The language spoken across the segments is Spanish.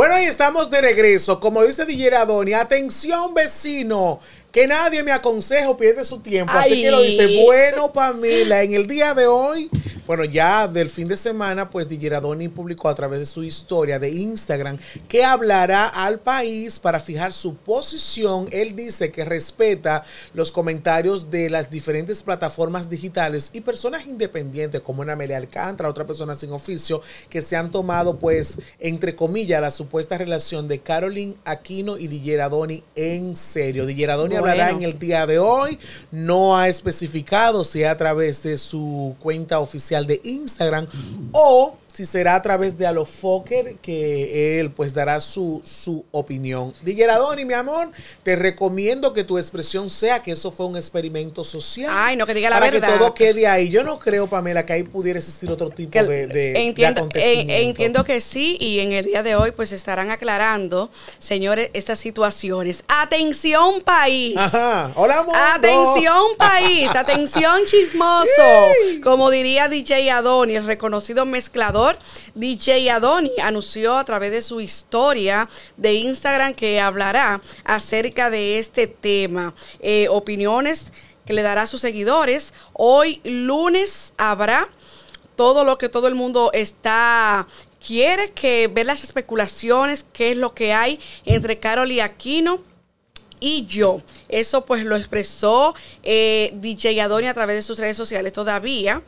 Bueno, ahí estamos de regreso. Como dice DJ Adoni, atención vecino, que nadie me aconseja o pierde su tiempo. Así que lo dice, bueno, Pamela, en el día de hoy bueno, ya del fin de semana, pues Digeradoni publicó a través de su historia de Instagram que hablará al país para fijar su posición. Él dice que respeta los comentarios de las diferentes plataformas digitales y personas independientes como una Amelia Alcántara, otra persona sin oficio, que se han tomado, pues, entre comillas, la supuesta relación de Caroline Aquino y Digeradoni en serio. Digeradoni hablará en el día de hoy, no ha especificado si a través de su cuenta oficial de Instagram mm. o si será a través de Alofoker que él pues dará su, su opinión. Adoni mi amor, te recomiendo que tu expresión sea que eso fue un experimento social. Ay, no, que diga la para verdad. que todo quede ahí. Yo no creo, Pamela, que ahí pudiera existir otro tipo de, de, entiendo, eh, entiendo que sí y en el día de hoy pues estarán aclarando, señores, estas situaciones. Atención país. Ajá. Hola, Atención país, atención chismoso. Como diría DJ Adoni, el reconocido mezclador DJ Adoni anunció a través de su historia de Instagram que hablará acerca de este tema. Eh, opiniones que le dará a sus seguidores. Hoy lunes habrá todo lo que todo el mundo está quiere que ver las especulaciones, qué es lo que hay entre Carol y Aquino y yo. Eso pues lo expresó eh, DJ Adoni a través de sus redes sociales todavía.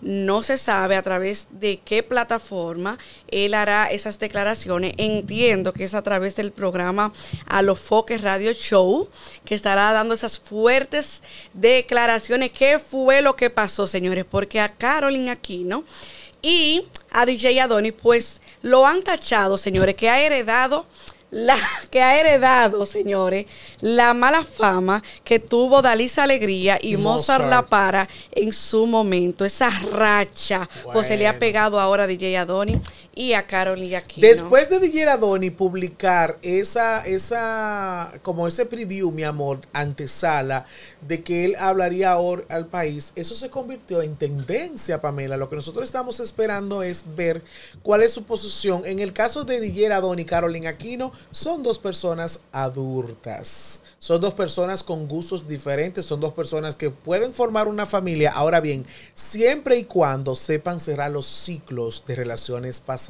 No se sabe a través de qué plataforma él hará esas declaraciones. Entiendo que es a través del programa A los Foques Radio Show que estará dando esas fuertes declaraciones. ¿Qué fue lo que pasó, señores? Porque a Carolyn ¿no? y a DJ Adonis, pues lo han tachado, señores, que ha heredado la que ha heredado, señores, la mala fama que tuvo Dalisa Alegría y Mozart, La Para en su momento, esa racha, pues se le ha pegado ahora a DJ Adoni y a Carol y Después de Dillera Doni publicar esa, esa, como ese preview, mi amor, antesala, de que él hablaría ahora al país, eso se convirtió en tendencia, Pamela. Lo que nosotros estamos esperando es ver cuál es su posición. En el caso de Dillera Doni y Carolina Aquino, son dos personas adultas. Son dos personas con gustos diferentes, son dos personas que pueden formar una familia. Ahora bien, siempre y cuando sepan cerrar los ciclos de relaciones pasadas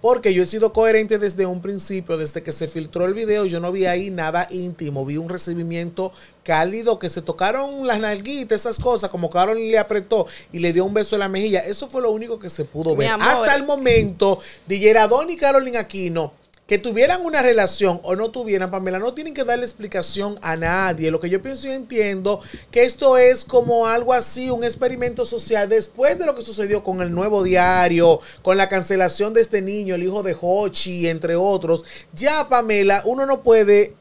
porque yo he sido coherente desde un principio, desde que se filtró el video, yo no vi ahí nada íntimo, vi un recibimiento cálido, que se tocaron las nalguitas, esas cosas, como Carol le apretó y le dio un beso en la mejilla. Eso fue lo único que se pudo ver. Hasta el momento, DJ y Carolyn Aquino que tuvieran una relación o no tuvieran, Pamela, no tienen que darle explicación a nadie. Lo que yo pienso y entiendo, que esto es como algo así, un experimento social después de lo que sucedió con el nuevo diario, con la cancelación de este niño, el hijo de Hochi, entre otros. Ya, Pamela, uno no puede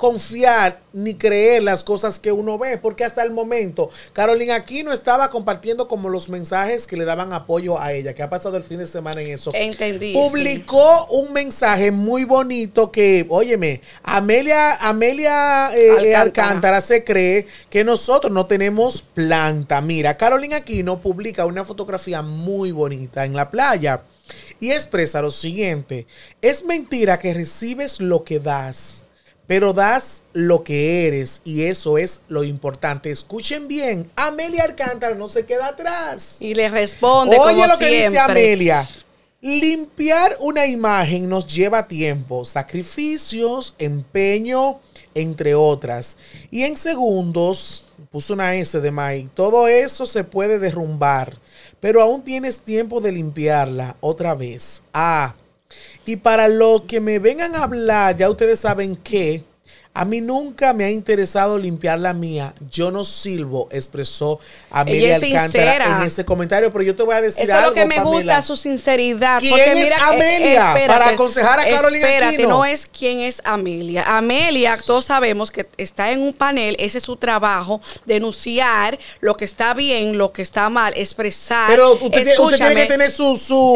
confiar ni creer las cosas que uno ve, porque hasta el momento Carolina Aquino estaba compartiendo como los mensajes que le daban apoyo a ella, que ha pasado el fin de semana en eso. Entendí. Publicó un mensaje muy bonito que, óyeme, Amelia, Amelia eh, Alcántara se cree que nosotros no tenemos planta. Mira, Carolina Aquino publica una fotografía muy bonita en la playa y expresa lo siguiente, es mentira que recibes lo que das pero das lo que eres y eso es lo importante. Escuchen bien, Amelia Alcántara no se queda atrás. Y le responde. Oye lo que dice Amelia. Limpiar una imagen nos lleva tiempo, sacrificios, empeño, entre otras. Y en segundos, puso una S de Mike, todo eso se puede derrumbar, pero aún tienes tiempo de limpiarla otra vez. Ah, y para los que me vengan a hablar, ya ustedes saben que a mí nunca me ha interesado limpiar la mía. Yo no silbo, expresó Amelia Alcántara en ese comentario, pero yo te voy a decir Eso algo. Es lo que me gusta, su sinceridad. ¿Quién porque es mira, eh, Amelia? para aconsejar a Carolina Espérate, no es quién es Amelia. Amelia, todos sabemos que está en un panel, ese es su trabajo, denunciar lo que está bien, lo que está mal, expresar. Pero usted, tiene, que tener su, su,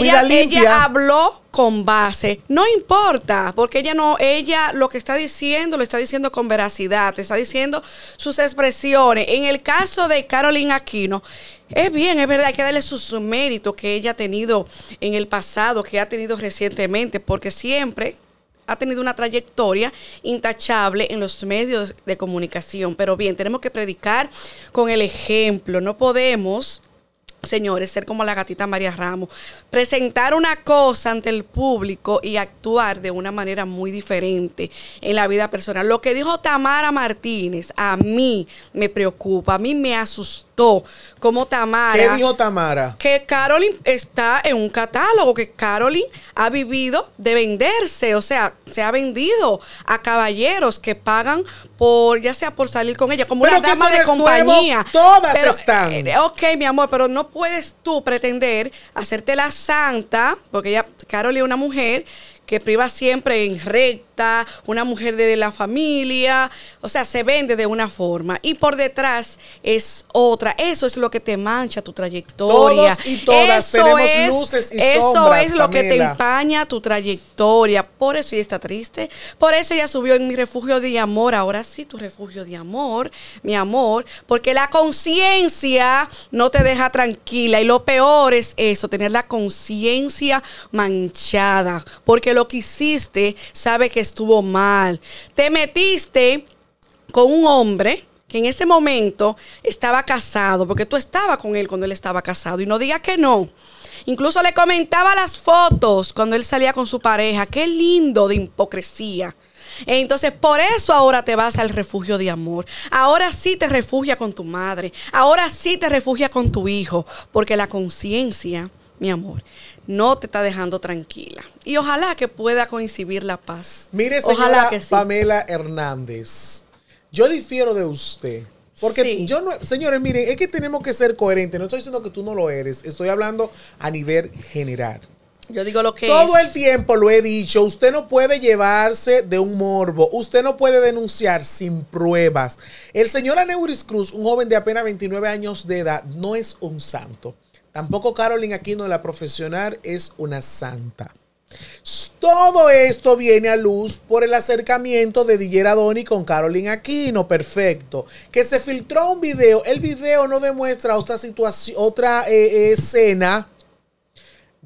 vida limpia. Ella habló con base, no importa, porque ella no, ella lo que está diciendo lo está diciendo con veracidad, está diciendo sus expresiones. En el caso de Carolina Aquino, es bien, es verdad, hay que darle sus méritos que ella ha tenido en el pasado, que ha tenido recientemente, porque siempre ha tenido una trayectoria intachable en los medios de comunicación. Pero bien, tenemos que predicar con el ejemplo. No podemos señores, ser como la gatita María Ramos, presentar una cosa ante el público y actuar de una manera muy diferente en la vida personal. Lo que dijo Tamara Martínez a mí me preocupa, a mí me asustó como Tamara. ¿Qué dijo Tamara? Que Carolyn está en un catálogo, que Carolyn ha vivido de venderse, o sea, se ha vendido a caballeros que pagan por, ya sea por salir con ella, como una dama de compañía. todas están. Eh, eh, ok, mi amor, pero no puedes tú pretender hacerte la santa, porque ella, Carolyn es una mujer que priva siempre en recta, una mujer de la familia, o sea, se vende de una forma y por detrás es otra. Eso es lo que te mancha tu trayectoria. Todos y todas tenemos luces y Eso es lo que te empaña tu trayectoria. Por eso ella está triste, por eso ella subió en mi refugio de amor, ahora sí tu refugio de amor, mi amor, porque la conciencia no te deja tranquila y lo peor es eso, tener la conciencia manchada, porque lo que hiciste sabe que estuvo mal. Te metiste con un hombre que en ese momento estaba casado, porque tú estabas con él cuando él estaba casado, y no digas que no. Incluso le comentaba las fotos cuando él salía con su pareja. Qué lindo de hipocresía. Entonces, por eso ahora te vas al refugio de amor. Ahora sí te refugia con tu madre. Ahora sí te refugia con tu hijo. Porque la conciencia, mi amor, no te está dejando tranquila. Y ojalá que pueda coincidir la paz. Mire, señora ojalá Pamela Hernández, yo difiero de usted. Porque yo no, señores, miren, es que tenemos que ser coherentes. No estoy diciendo que tú no lo eres, estoy hablando a nivel general. Yo digo lo que Todo el tiempo lo he dicho, usted no puede llevarse de un morbo, usted no puede denunciar sin pruebas. El señor Aneuris Cruz, un joven de apenas 29 años de edad, no es un santo. Tampoco Carolyn Aquino, la profesional, es una santa. Todo esto viene a luz por el acercamiento de Dillera Adoni con Carolyn Aquino, perfecto. Que se filtró un video. El video no demuestra otra, eh, eh, escena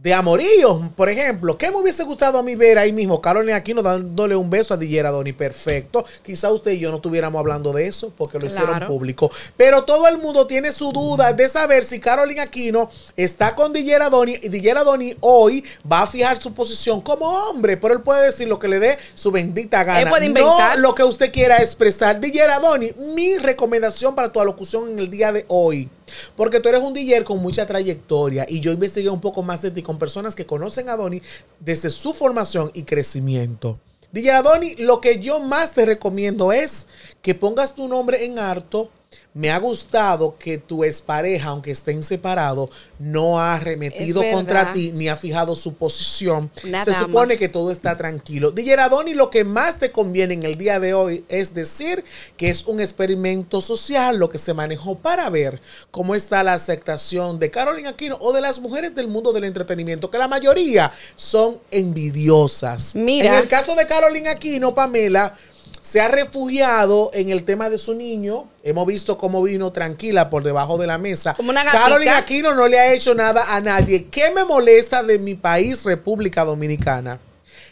de amoríos, por ejemplo. ¿Qué me hubiese gustado a mí ver ahí mismo? Carolina Aquino dándole un beso a Dillera Doni. Perfecto. Quizá usted y yo no estuviéramos hablando de eso porque lo hicieron público. Pero todo el mundo tiene su duda de saber si Carolina Aquino está con Dillera Doni y Dillera Doni hoy va a fijar su posición como hombre. Pero él puede decir lo que le dé su bendita gana. Él puede inventar. No lo que usted quiera expresar. Dillera Doni, mi recomendación para tu alocución en el día de hoy. Porque tú eres un DJ con mucha trayectoria y yo investigué un poco más de ti con personas que conocen a Donnie desde su formación y crecimiento. DJ Adoni, lo que yo más te recomiendo es que pongas tu nombre en harto me ha gustado que tu expareja, aunque estén separados, no ha arremetido contra ti ni ha fijado su posición. Se supone que todo está tranquilo. Dijera y lo que más te conviene en el día de hoy es decir que es un experimento social lo que se manejó para ver cómo está la aceptación de Carolina Aquino o de las mujeres del mundo del entretenimiento, que la mayoría son envidiosas. Mira. En el caso de Carolina Aquino, Pamela, se ha refugiado en el tema de su niño. Hemos visto cómo vino tranquila por debajo de la mesa. Como Carolina Aquino no le ha hecho nada a nadie. ¿Qué me molesta de mi país, República Dominicana?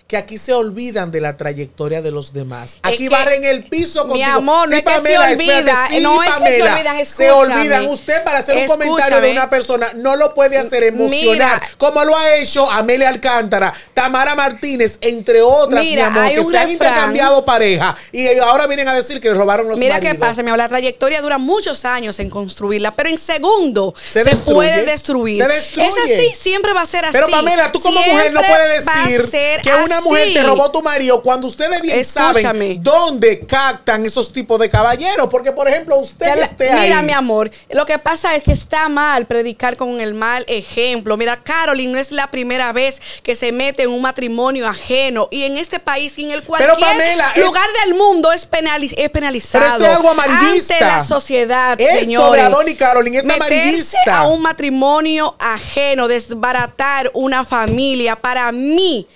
que aquí se olvidan de la trayectoria de los demás. Aquí barren el piso contigo. Mi amor, eh, no es que se olvida, no es que se olvidan, se olvidan. Usted para hacer un comentario de una persona no lo puede hacer emocionar, como lo ha hecho Amelia Alcántara, Tamara Martínez, entre otras, mi amor, que se han intercambiado pareja y ahora vienen a decir que le robaron los Mira qué pasa, mi amor, la trayectoria dura muchos años en construirla, pero en segundo se, puede destruir. Se destruye. Es así, siempre va a ser así. Pero Pamela, tú como mujer no puedes decir que una mujer te robó tu marido cuando ustedes bien saben dónde captan esos tipos de caballeros. Porque, por ejemplo, usted esté ahí. Mira, mi amor, lo que pasa es que está mal predicar con el mal ejemplo. Mira, Carolyn no es la primera vez que se mete en un matrimonio ajeno. Y en este país, en el cual lugar del mundo es, penaliz es penalizado. Ante la sociedad, señor. Esto Carolyn es amarillista. a un matrimonio ajeno, desbaratar una familia, para mí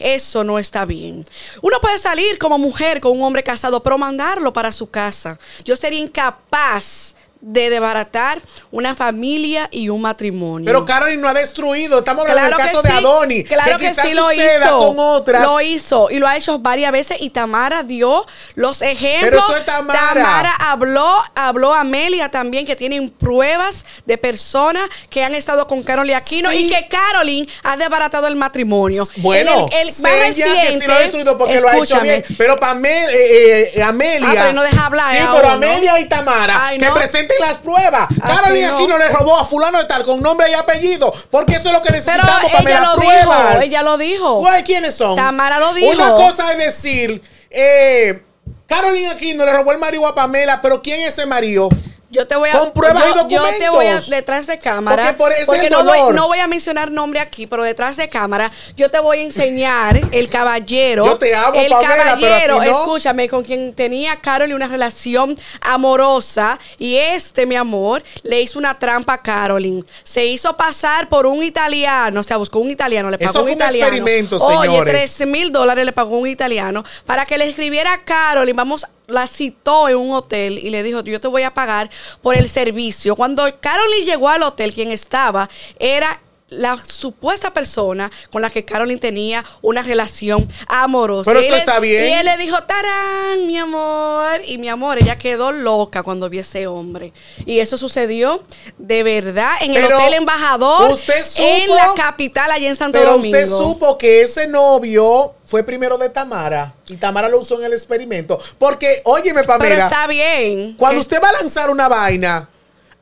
eso no está bien. Uno puede salir como mujer con un hombre casado, pero mandarlo para su casa. Yo sería incapaz de desbaratar una familia y un matrimonio. Pero Carolyn no ha destruido. Estamos hablando del caso de Adoni. Claro que, sí lo hizo. Con otras. Lo hizo y lo ha hecho varias veces. Y Tamara dio los ejemplos. Pero es Tamara. Tamara habló, habló a Amelia también, que tienen pruebas de personas que han estado con Carolyn Aquino y que Carolyn ha desbaratado el matrimonio. Bueno, el, que sí lo ha destruido porque lo ha hecho bien. Pero para eh, eh, Amelia. Ah, no deja hablar. Sí, pero Amelia y Tamara, que presentan las pruebas. Carolina no. Aquino le robó a fulano de tal con nombre y apellido, porque eso es lo que necesitamos para ella las pruebas. ella lo dijo. Pues, ¿Quiénes son? Tamara lo dijo. Una cosa es decir, eh, Carolina Aquino le robó el marido a Pamela, pero ¿quién es ese marido? yo te voy a. Con pruebas yo, y Yo te voy a. Detrás de cámara. Porque, por ese no, Voy, no voy a mencionar nombre aquí, pero detrás de cámara, yo te voy a enseñar el caballero. Yo te amo, El caballero, escúchame, con quien tenía Carol una relación amorosa. Y este, mi amor, le hizo una trampa a Carolyn. Se hizo pasar por un italiano. O sea, buscó un italiano, le pagó Eso fue un italiano. Un experimento, señores. Oye, tres mil dólares le pagó un italiano para que le escribiera a Carolyn. Vamos a la citó en un hotel y le dijo, yo te voy a pagar por el servicio. Cuando Carolyn llegó al hotel, quien estaba era la supuesta persona con la que Carolyn tenía una relación amorosa. Pero eso está bien. Y él le dijo, tarán, mi amor. Y mi amor, ella quedó loca cuando vio ese hombre. Y eso sucedió de verdad en el Hotel Embajador. Usted supo, en la capital, allá en Santo Domingo. Pero usted supo que ese novio fue primero de Tamara y Tamara lo usó en el experimento. Porque, óyeme, Pamela. Pero está bien. Cuando usted va a lanzar una vaina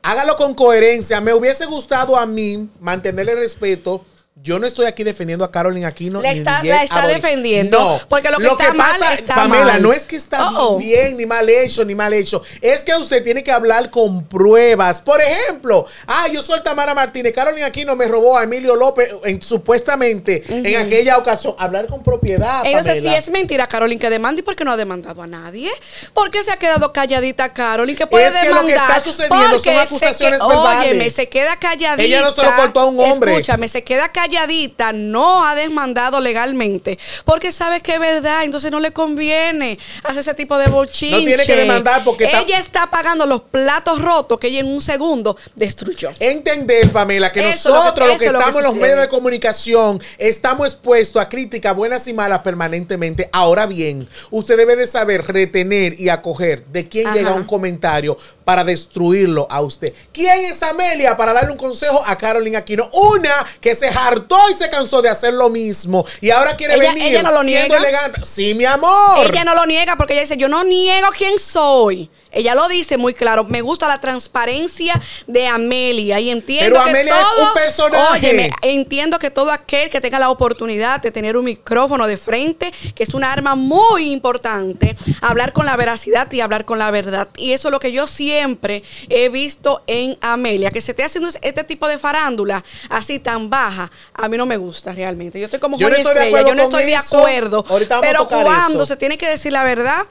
Hágalo con coherencia. Me hubiese gustado a mí mantenerle respeto yo no estoy aquí defendiendo a Carolyn Aquino. está, la está defendiendo. Porque lo que, está que está Pamela, no es que está bien, ni mal hecho, ni mal hecho. Es que usted tiene que hablar con pruebas. Por ejemplo, ah, yo soy Tamara Martínez. Carolyn Aquino me robó a Emilio López supuestamente en aquella ocasión. Hablar con propiedad. Entonces, si es mentira, Carolyn, que demande, ¿y por qué no ha demandado a nadie? ¿Por qué se ha quedado calladita, Carolyn? Que puede es que lo que está sucediendo son acusaciones se Oye, me se queda calladita. Ella no se lo contó a un hombre. Escúchame, se queda calladita calladita, no ha desmandado legalmente. Porque sabes que es verdad, entonces no le conviene hacer ese tipo de bochinche. No tiene que demandar porque... Ella está, pagando los platos rotos que ella en un segundo destruyó. Entender, Pamela, que nosotros los que, estamos en los medios de comunicación estamos expuestos a críticas buenas y malas permanentemente. Ahora bien, usted debe de saber retener y acoger de quién llega un comentario para destruirlo a usted. ¿Quién es Amelia para darle un consejo a Carolina Aquino? Una que se hartó y se cansó de hacer lo mismo y ahora quiere venir ella no lo niega. Sí, mi amor. Ella no lo niega porque ella dice, yo no niego quién soy. Ella lo dice muy claro. Me gusta la transparencia de Amelia. Y entiendo Pero que Amelia todo, es un personaje. entiendo que todo aquel que tenga la oportunidad de tener un micrófono de frente, que es una arma muy importante, hablar con la veracidad y hablar con la verdad. Y eso es lo que yo siempre he visto en Amelia. Que se esté haciendo este tipo de farándula así tan baja, a mí no me gusta realmente. Yo estoy como yo no estoy de acuerdo. Yo no estoy de acuerdo. pero cuando se tiene que decir la verdad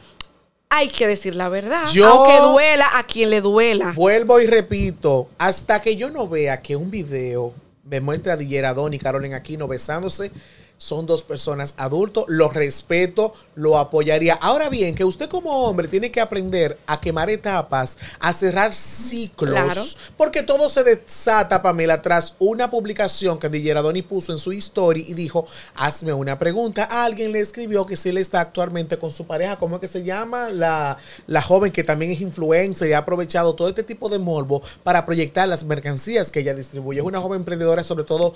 hay que decir la verdad. Yo aunque duela a quien le duela. Vuelvo y repito, hasta que yo no vea que un video me muestra a Dilleradón y Carolina Aquino besándose, son dos personas adultos, lo respeto, lo apoyaría. Ahora bien, que usted como hombre tiene que aprender a quemar etapas, a cerrar ciclos, porque todo se desata, Pamela, tras una publicación que Doni puso en su historia y dijo, hazme una pregunta. alguien le escribió que si él está actualmente con su pareja, ¿cómo es que se llama? La, la joven que también es influencer y ha aprovechado todo este tipo de morbo para proyectar las mercancías que ella distribuye. Es una joven emprendedora, sobre todo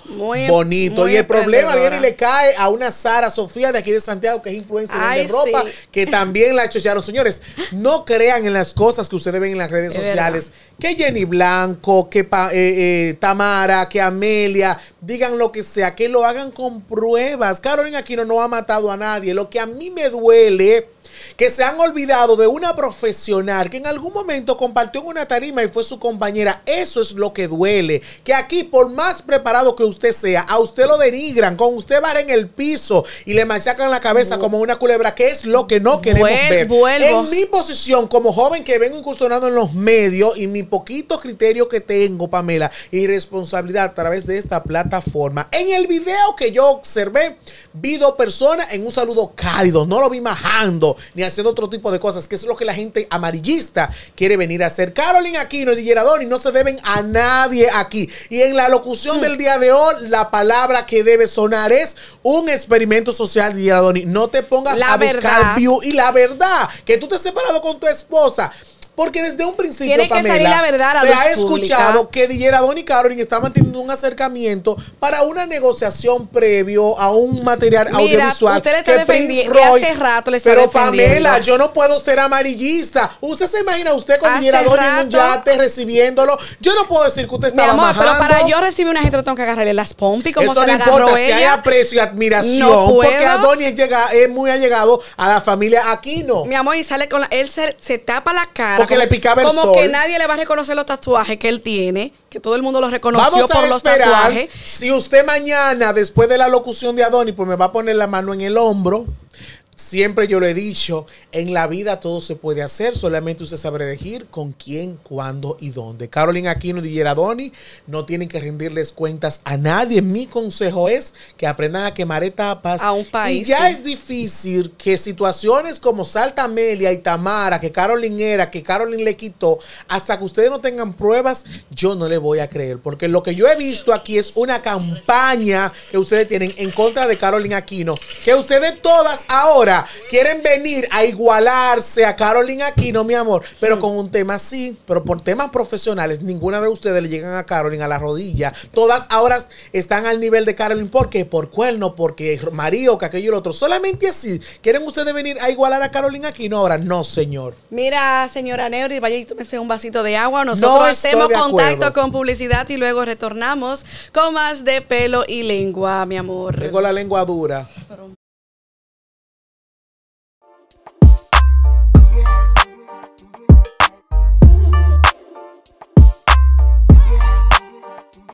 bonito. y el problema viene y le cae a una Sara Sofía de aquí de Santiago, que es influencer de ropa, que también la hecho ya los Señores, no crean en las cosas que ustedes ven en las redes sociales. Que Jenny Blanco, que eh, eh, Tamara, que Amelia, digan lo que sea, que lo hagan con pruebas. Carolina Aquino no ha matado a nadie. Lo que a mí me duele que se han olvidado de una profesional que en algún momento compartió en una tarima y fue su compañera. Eso es lo que duele. Que aquí, por más preparado que usted sea, a usted lo denigran, con usted va en el piso y le machacan la cabeza como una culebra, que es lo que no queremos ver. En mi posición como joven que vengo incursionando en los medios y mi poquito criterio que tengo, Pamela, y responsabilidad a través de esta plataforma. En el video que yo observé, vi dos personas en un saludo cálido, no lo vi majando, ni haciendo otro tipo de cosas, que es lo que la gente amarillista quiere venir a hacer. Carolyn Aquino y DJ no se deben a nadie aquí. Y en la locución del día de hoy, la palabra que debe sonar es un experimento social, Doni. No te pongas a buscar view y la verdad, que tú te has separado con tu esposa. Porque desde un principio, Tiene salir la verdad a se ha escuchado que Dillera y Carolyn estaban teniendo un acercamiento para una negociación previo a un material audiovisual. Usted le está defendiendo. Hace rato le Pero Pamela, yo no puedo ser amarillista. Usted se imagina usted con Dillera en un yate recibiéndolo. Yo no puedo decir que usted estaba amor, No Pero para yo recibir una gente, tengo que agarrarle las pompis como Eso se no importa. Si hay aprecio y admiración, no porque Adonis es, es muy allegado a la familia Aquino. Mi amor, y sale con la, él se tapa la cara como que nadie le va a reconocer los tatuajes que él tiene, que todo el mundo los reconoció Vamos por a los Si usted mañana, después de la locución de Adonis, pues me va a poner la mano en el hombro. Siempre yo lo he dicho, en la vida todo se puede hacer, solamente usted sabe elegir con quién, cuándo y dónde. Carolina Aquino y Geradoni no tienen que rendirles cuentas a nadie. Mi consejo es que aprendan a quemar etapas. A un país. Y ya es difícil que situaciones como Salta Amelia y Tamara, que Caroline era, que Carolyn le quitó, hasta que ustedes no tengan pruebas, yo no le voy a creer. Porque lo que yo he visto aquí es una campaña que ustedes tienen en contra de Carolina Aquino, que ustedes todas ahora quieren venir a igualarse a Carolina Aquino, mi amor, pero con un tema así, pero por temas profesionales, ninguna de ustedes le llegan a Carolina a la rodilla. Todas ahora están al nivel de Carolina, ¿Por qué? Por cuerno, porque Mario, que aquello y el otro. Solamente así. ¿Quieren ustedes venir a igualar a Caroline Aquino ahora? No, señor. Mira, señora Neuri, vaya y tómese un vasito de agua. Nosotros hacemos contacto con publicidad y luego retornamos con más de pelo y lengua, mi amor. Tengo la lengua dura.